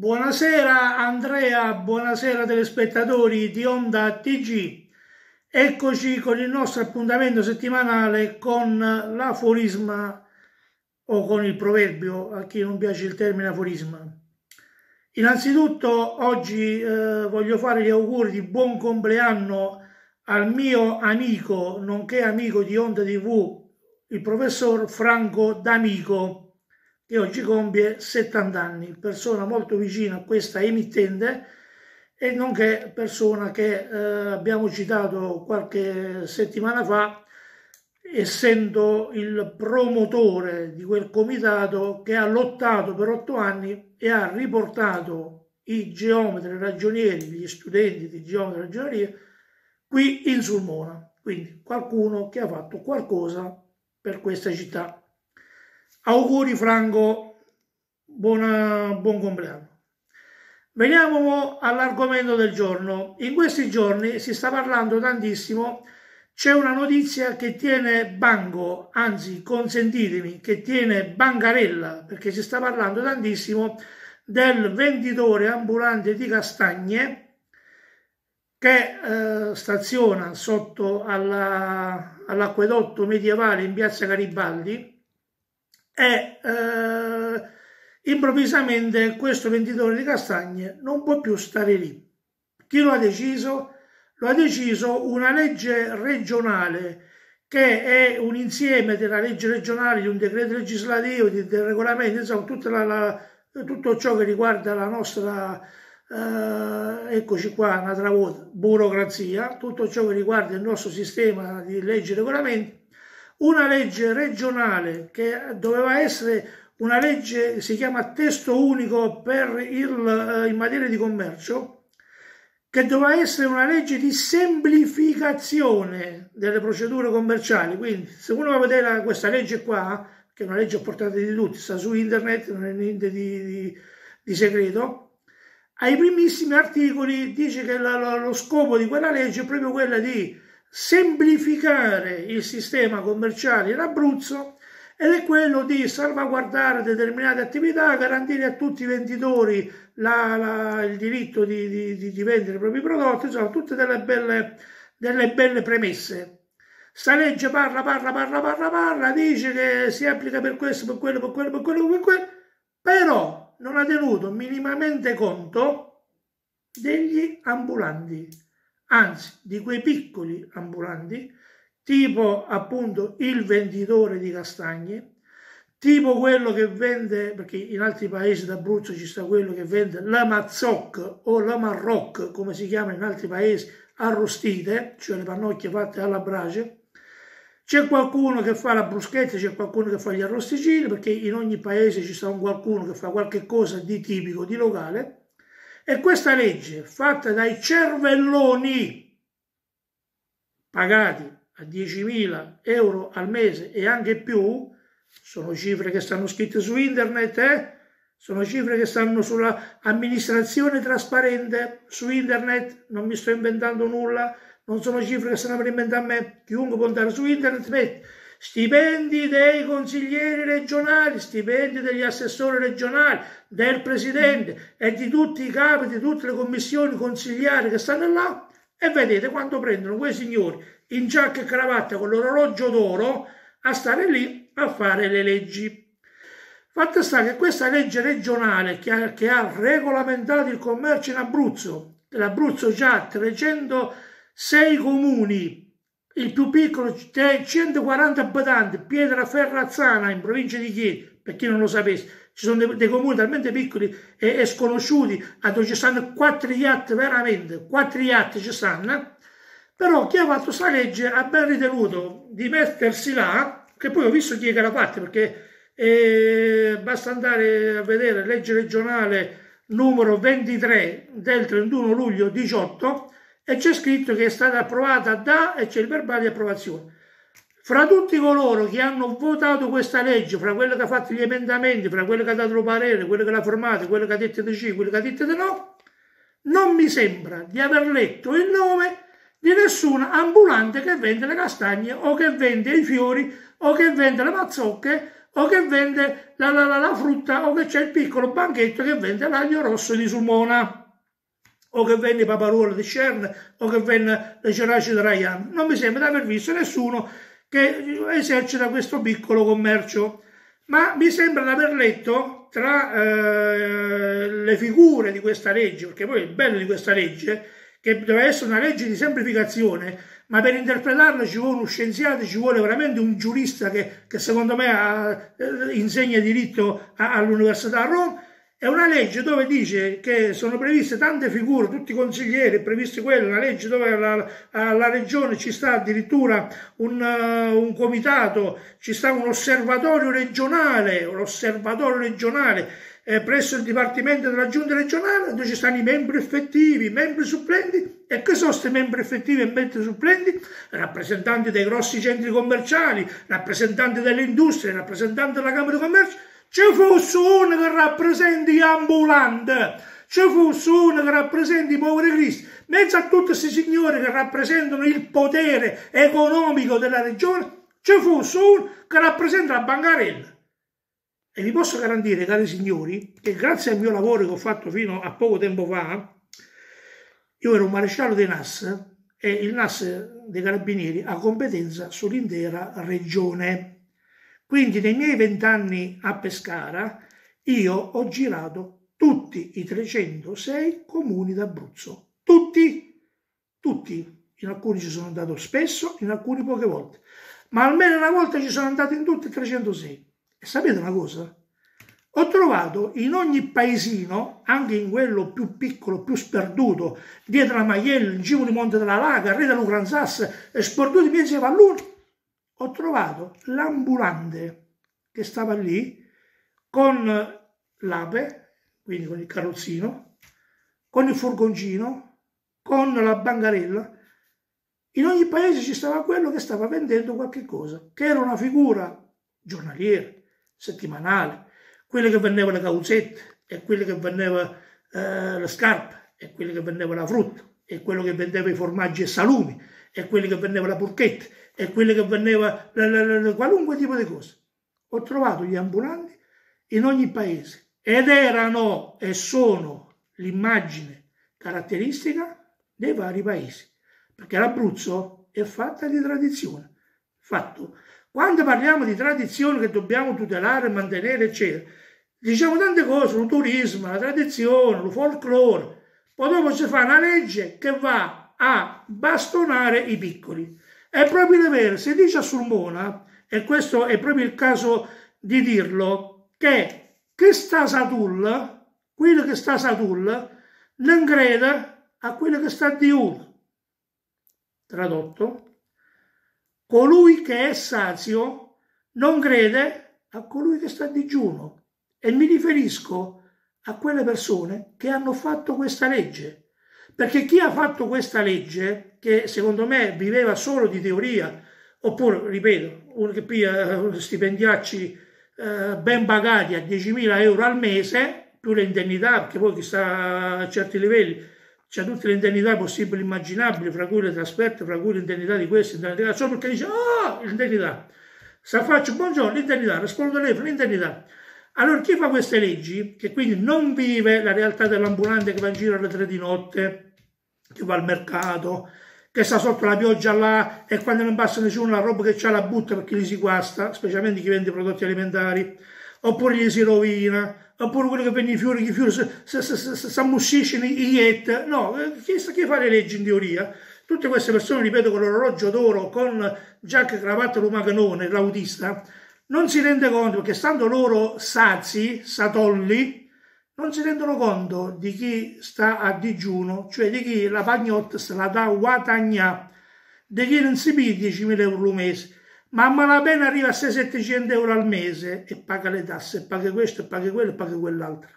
Buonasera Andrea, buonasera telespettatori di Onda TG. Eccoci con il nostro appuntamento settimanale con l'aforisma o con il proverbio, a chi non piace il termine aforisma. Innanzitutto oggi eh, voglio fare gli auguri di buon compleanno al mio amico, nonché amico di Onda TV, il professor Franco D'Amico che oggi compie 70 anni, persona molto vicina a questa emittente e nonché persona che eh, abbiamo citato qualche settimana fa, essendo il promotore di quel comitato che ha lottato per otto anni e ha riportato i geometri ragionieri, gli studenti di geometri ragionieri, qui in Sulmona. Quindi qualcuno che ha fatto qualcosa per questa città. Auguri Franco, buona, buon compleanno. Veniamo all'argomento del giorno. In questi giorni si sta parlando tantissimo, c'è una notizia che tiene banco, anzi consentitemi, che tiene bancarella, perché si sta parlando tantissimo del venditore ambulante di castagne che eh, staziona sotto alla, all'acquedotto medievale in piazza Garibaldi e eh, improvvisamente questo venditore di castagne non può più stare lì. Chi lo ha deciso? Lo ha deciso una legge regionale che è un insieme della legge regionale, di un decreto legislativo, di, del regolamento, insomma la, la, tutto ciò che riguarda la nostra, eh, eccoci qua, una travolta, burocrazia, tutto ciò che riguarda il nostro sistema di leggi e regolamenti una legge regionale che doveva essere una legge si chiama testo unico per il, eh, in materia di commercio, che doveva essere una legge di semplificazione delle procedure commerciali. Quindi, se uno va a vedere questa legge qua, che è una legge a portata di tutti, sta su internet, non è niente di, di, di segreto, ai primissimi articoli dice che la, lo scopo di quella legge è proprio quella di semplificare il sistema commerciale in Abruzzo ed è quello di salvaguardare determinate attività, garantire a tutti i venditori la, la, il diritto di, di, di, vendere i propri prodotti, insomma tutte delle belle, delle belle premesse. Sta legge parla, parla, parla, parla, parla, dice che si applica per questo, per quello, per quello, per quello, per quello, però non ha tenuto minimamente conto degli ambulanti anzi di quei piccoli ambulanti, tipo appunto il venditore di castagne, tipo quello che vende, perché in altri paesi d'Abruzzo ci sta quello che vende la mazzoc o la marroc, come si chiama in altri paesi, arrostite, cioè le pannocchie fatte alla brace, c'è qualcuno che fa la bruschetta, c'è qualcuno che fa gli arrosticini, perché in ogni paese ci sta un qualcuno che fa qualche cosa di tipico, di locale, e questa legge, fatta dai cervelloni, pagati a 10.000 euro al mese e anche più, sono cifre che stanno scritte su internet, eh? sono cifre che stanno sulla amministrazione trasparente su internet, non mi sto inventando nulla, non sono cifre che stanno per inventare a me, chiunque può andare su internet, mette stipendi dei consiglieri regionali, stipendi degli assessori regionali, del presidente e di tutti i capi di tutte le commissioni consigliari che stanno là e vedete quando prendono quei signori in giacca e cravatta con l'orologio d'oro a stare lì a fare le leggi. Fatto sta che questa legge regionale che ha, che ha regolamentato il commercio in Abruzzo, l'Abruzzo già 306 comuni il più piccolo, 140 abitanti, Pietra Ferrazzana in provincia di Chieti, per chi non lo sapesse, ci sono dei, dei comuni talmente piccoli e, e sconosciuti, a dove ci stanno quattro yacht veramente, quattro yacht ci stanno, però chi ha fatto questa legge ha ben ritenuto di mettersi là, che poi ho visto chi è che era fatta, perché eh, basta andare a vedere legge regionale numero 23 del 31 luglio 18, e c'è scritto che è stata approvata da e c'è il verbale di approvazione. Fra tutti coloro che hanno votato questa legge, fra quello che ha fatto gli emendamenti, fra quello che ha dato lo parere, quello che l'ha formato, quello che ha detto di sì, quello che ha detto di no, non mi sembra di aver letto il nome di nessun ambulante che vende le castagne o che vende i fiori o che vende le mazzocche o che vende la, la, la, la frutta o che c'è il piccolo banchetto che vende l'aglio rosso di Sulmona o che venne Paparuolo di Cern o che venne le Ceraci di Rayan. Non mi sembra di aver visto nessuno che esercita questo piccolo commercio, ma mi sembra di aver letto tra eh, le figure di questa legge, perché poi il bello di questa legge, che doveva essere una legge di semplificazione, ma per interpretarla ci vuole uno scienziato, ci vuole veramente un giurista che, che secondo me ha, eh, insegna diritto all'Università a Roma, è una legge dove dice che sono previste tante figure, tutti i consiglieri, è previsto quello, una legge dove alla, alla regione ci sta addirittura un, uh, un, comitato, ci sta un osservatorio regionale, un osservatorio regionale eh, presso il Dipartimento della Giunta regionale dove ci stanno i membri effettivi, i membri supplenti e che sono questi membri effettivi e membri supplenti? Rappresentanti dei grossi centri commerciali, rappresentanti delle industrie, rappresentanti della Camera di Commercio ci fosse uno che rappresenti gli ambulanti, ci fosse uno che rappresenti i poveri cristi, mezzo a tutti questi signori che rappresentano il potere economico della regione, ci fosse uno che rappresenta la bancarella. E vi posso garantire, cari signori, che grazie al mio lavoro che ho fatto fino a poco tempo fa, io ero un maresciallo dei NAS e il NAS dei Carabinieri ha competenza sull'intera regione. Quindi nei miei vent'anni a Pescara io ho girato tutti i 306 comuni d'Abruzzo. Tutti, tutti. In alcuni ci sono andato spesso, in alcuni poche volte. Ma almeno una volta ci sono andato in tutti i 306. E sapete una cosa? Ho trovato in ogni paesino, anche in quello più piccolo, più sperduto, dietro la Maiella, in cima di Monte della Laga, Rete Lucranzas, sperduti in mezzo ai valloni, ho trovato l'ambulante che stava lì con l'ape, quindi con il carrozzino, con il furgoncino, con la bancarella. In ogni paese ci stava quello che stava vendendo qualche cosa, che era una figura giornaliera, settimanale, quelle che vendeva le causette e quelle che vendeva eh, le scarpe e quelle che vendeva la frutta e quello che vendeva i formaggi e salumi e quelle che vendeva la porchetta e quelle che vendeva qualunque tipo di cosa. Ho trovato gli ambulanti in ogni paese ed erano e sono l'immagine caratteristica dei vari paesi, perché l'Abruzzo è fatta di tradizione. Fatto. Quando parliamo di tradizione che dobbiamo tutelare, mantenere, eccetera, diciamo tante cose, lo turismo, la tradizione, il folklore, poi dopo si fa una legge che va a bastonare i piccoli. È probabile vero, si dice a Sulmona, e questo è proprio il caso di dirlo, che questa sta Satul, quello che sta Satul, non crede a quello che sta Dio. Tradotto, colui che è sazio non crede a colui che sta a digiuno. E mi riferisco a quelle persone che hanno fatto questa legge perché chi ha fatto questa legge, che secondo me viveva solo di teoria, oppure, ripeto, uno che piglia eh, stipendiacci eh, ben pagati a 10.000 euro al mese, più le indennità, perché poi chi sta a certi livelli c'è tutte le indennità possibili e immaginabili, fra cui le trasferte, fra cui l'indennità di questo, l'indennità, solo perché dice, oh, l'indennità. Sa faccio, buongiorno, l'indennità, rispondo a lei, l'indennità. Allora chi fa queste leggi, che quindi non vive la realtà dell'ambulante che va in giro alle tre di notte, che va al mercato, che sta sotto la pioggia là e quando non passa nessuno la roba che c'ha la butta perché gli si guasta, specialmente chi vende prodotti alimentari, oppure gli si rovina, oppure quello che vende i fiori, che i fiori si ammussisce i yet, no, eh, chi, chi fa le leggi in teoria? Tutte queste persone, ripeto, con l'orologio d'oro, con giacca, cravatta, lumacanone, l'autista, non si rende conto, perché stando loro sazi, satolli, non si rendono conto di chi sta a digiuno, cioè di chi la pagnotta se la dà guadagnà, di chi non si piglia 10.000 euro al mese, ma a malapena arriva a 600-700 euro al mese e paga le tasse, e paga questo, e paga quello e paga quell'altro.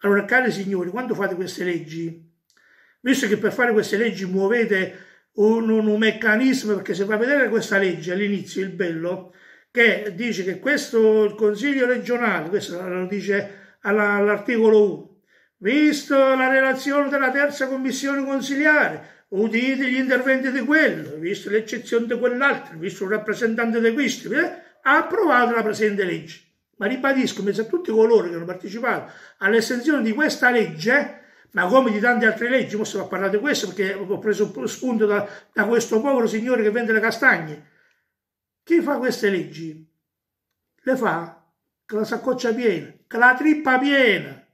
Allora, cari signori, quando fate queste leggi, visto che per fare queste leggi muovete un, un, un meccanismo, perché se va a vedere questa legge all'inizio, il bello, che dice che questo il Consiglio regionale, questo lo dice all'articolo 1, visto la relazione della terza commissione consiliare, uditi gli interventi di quello, visto l'eccezione di quell'altro, visto il rappresentante di questo, eh, ha approvato la presente legge. Ma ribadisco, mi sa tutti coloro che hanno partecipato all'estensione di questa legge, ma come di tante altre leggi, ora sto a parlare di questo perché ho preso spunto da, da questo povero signore che vende le castagne, chi fa queste leggi? Le fa con la saccoccia piena, con la trippa piena.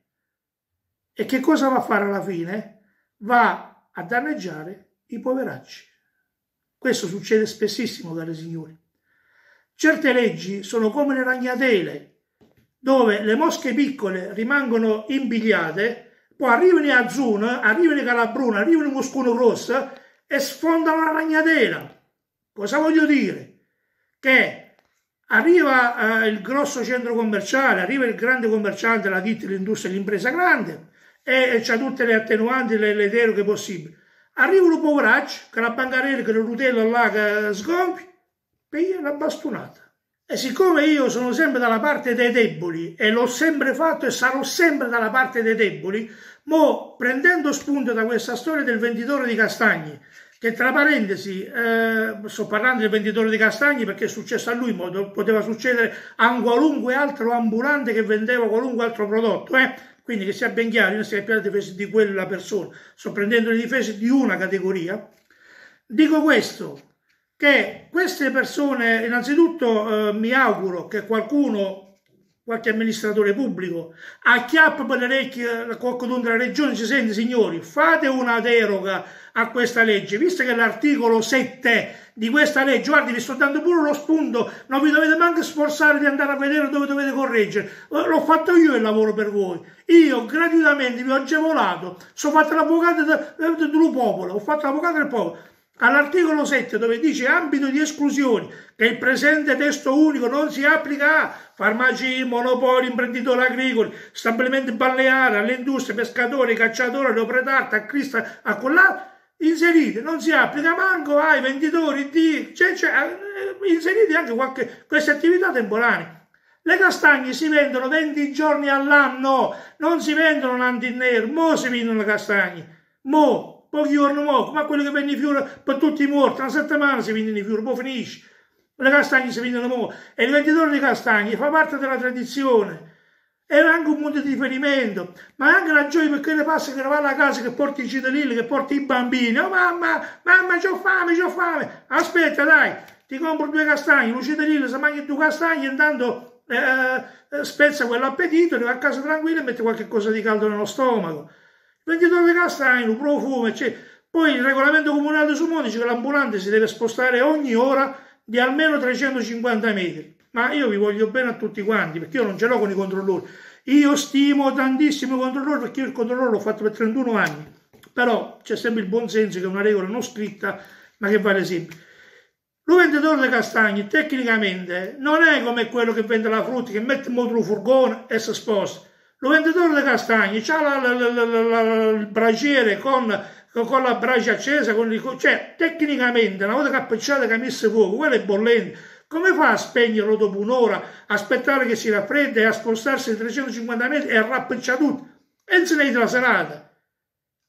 E che cosa va a fare alla fine? Va a danneggiare i poveracci. Questo succede spessissimo, cari signori. Certe leggi sono come le ragnatele, dove le mosche piccole rimangono imbigliate, poi arrivano a Zuna, arrivano in Calabruna, arrivano a Moscone Rossa e sfondano la ragnatela. Cosa voglio dire? che arriva eh, il grosso centro commerciale, arriva il grande commerciante, la ditta, l'industria, l'impresa grande e, e ha tutte le attenuanti, le, le deroghe possibili. Arriva un poveraccio che la bancarella, che la rutella là, che sgompi, per la bastonata. E siccome io sono sempre dalla parte dei deboli e l'ho sempre fatto e sarò sempre dalla parte dei deboli, mo prendendo spunto da questa storia del venditore di castagni che tra parentesi, eh, sto parlando del venditore di castagni perché è successo a lui, poteva succedere a un qualunque altro ambulante che vendeva qualunque altro prodotto, eh? quindi che sia ben chiaro, non stiamo prendendo le difese di quella persona, sto prendendo le difese di una categoria. Dico questo, che queste persone, innanzitutto eh, mi auguro che qualcuno qualche amministratore pubblico, acchiappa per le orecchie eh, qualcuno della regione ci sente signori, fate una deroga a questa legge, visto che l'articolo 7 di questa legge, guardi vi sto dando pure lo spunto, non vi dovete neanche sforzare di andare a vedere dove dovete correggere, eh, l'ho fatto io il lavoro per voi, io gratuitamente vi ho agevolato, sono fatto l'avvocato del popolo, ho fatto l'avvocato del popolo, all'articolo 7 dove dice ambito di esclusione che il presente testo unico non si applica a farmaci, monopoli, imprenditori agricoli, stabilimenti balneari, alle industrie, pescatori, cacciatori, opretarte, a Cristo, a quell'altro, inserite, non si applica manco ai venditori di... Cioè, cioè, inserite anche qualche, queste attività temporanee. Le castagne si vendono 20 giorni all'anno, non si vendono in nero, mo si vendono le castagne, mo pochi giorni mo, ma quello che vende i fiori per tutti i morti, una settimana si vendono i fiori, poi finisce. Le castagne si vendono mo. E il venditore di castagne fa parte della tradizione. È anche un punto di riferimento, ma anche la gioia perché le passa che ne va alla casa, che porti i cittadini, che porti i bambini. Oh mamma, mamma, ho fame, ho fame. Aspetta, dai, ti compro due castagne, un cittadino se mangi due castagne, intanto eh, eh spezza quell'appetito, arriva a casa tranquillo e mette qualche cosa di caldo nello stomaco. Venditore castagno, profumo, eccetera. Poi il regolamento comunale su Monte dice che l'ambulante si deve spostare ogni ora di almeno 350 metri. Ma io vi voglio bene a tutti quanti, perché io non ce l'ho con i controllori. Io stimo tantissimo i controllori, perché io il controllore l'ho fatto per 31 anni. Però c'è sempre il buon senso che è una regola non scritta, ma che vale sempre. Lo venditore dei castagni tecnicamente non è come quello che vende la frutta, che mette in moto il furgone e si sposta lo venditore dei castagne ha il braciere con, con, la brace accesa, con il, cioè tecnicamente una volta cappucciata che ha messo fuoco, quello è bollente. Come fa a spegnerlo dopo un'ora, aspettare che si raffredda e a spostarsi 350 metri e a rappicciare tutto? E inizia la serata.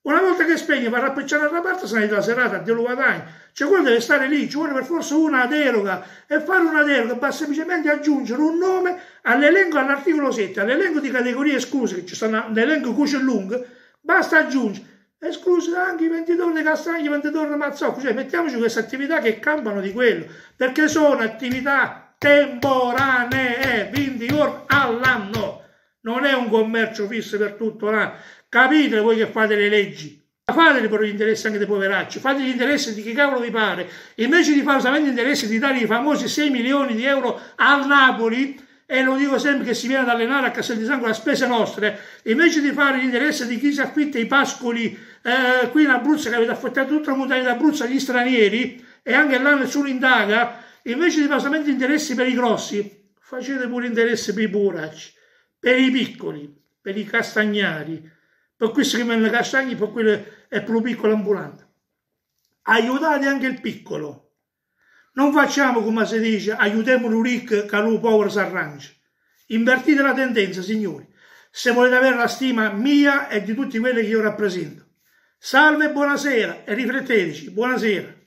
Una volta che spegni va a rappicciare la parte, se ne la serata, Dio lo guadagni. Cioè quello deve stare lì, ci vuole per forza una deroga. E fare una deroga basta semplicemente aggiungere un nome all'elenco all'articolo 7, all'elenco di categorie escluse, che ci stanno l'elenco cuce lungo, basta aggiungere escluse anche i venditori di castagne, i venditori di mazzocco, cioè mettiamoci queste attività che campano di quello, perché sono attività temporanee, 20 ore all'anno non è un commercio fisso per tutto l'anno. Capite voi che fate le leggi. Ma fateli però gli interessi anche dei poveracci, fate gli interessi di chi cavolo vi pare. Invece di fare solamente gli interessi di dare i famosi 6 milioni di euro al Napoli, e lo dico sempre che si viene ad allenare a Castel di Sangue a spese nostre, invece di fare l'interesse di chi si affitta i pascoli eh, qui in Abruzzo che avete affittato tutta la montagna d'Abruzzo agli stranieri e anche là nessuno indaga, invece di fare solamente interessi per i grossi, facete pure interessi per i buracci per i piccoli, per i castagnari, per cui si chiamano castagni, per quello è per lo piccolo ambulante. Aiutate anche il piccolo. Non facciamo come si dice, aiutiamo l'Uric che lo povero si arrangia. Invertite la tendenza, signori, se volete avere la stima mia e di tutti quelli che io rappresento. Salve e buonasera e rifletteteci. Buonasera.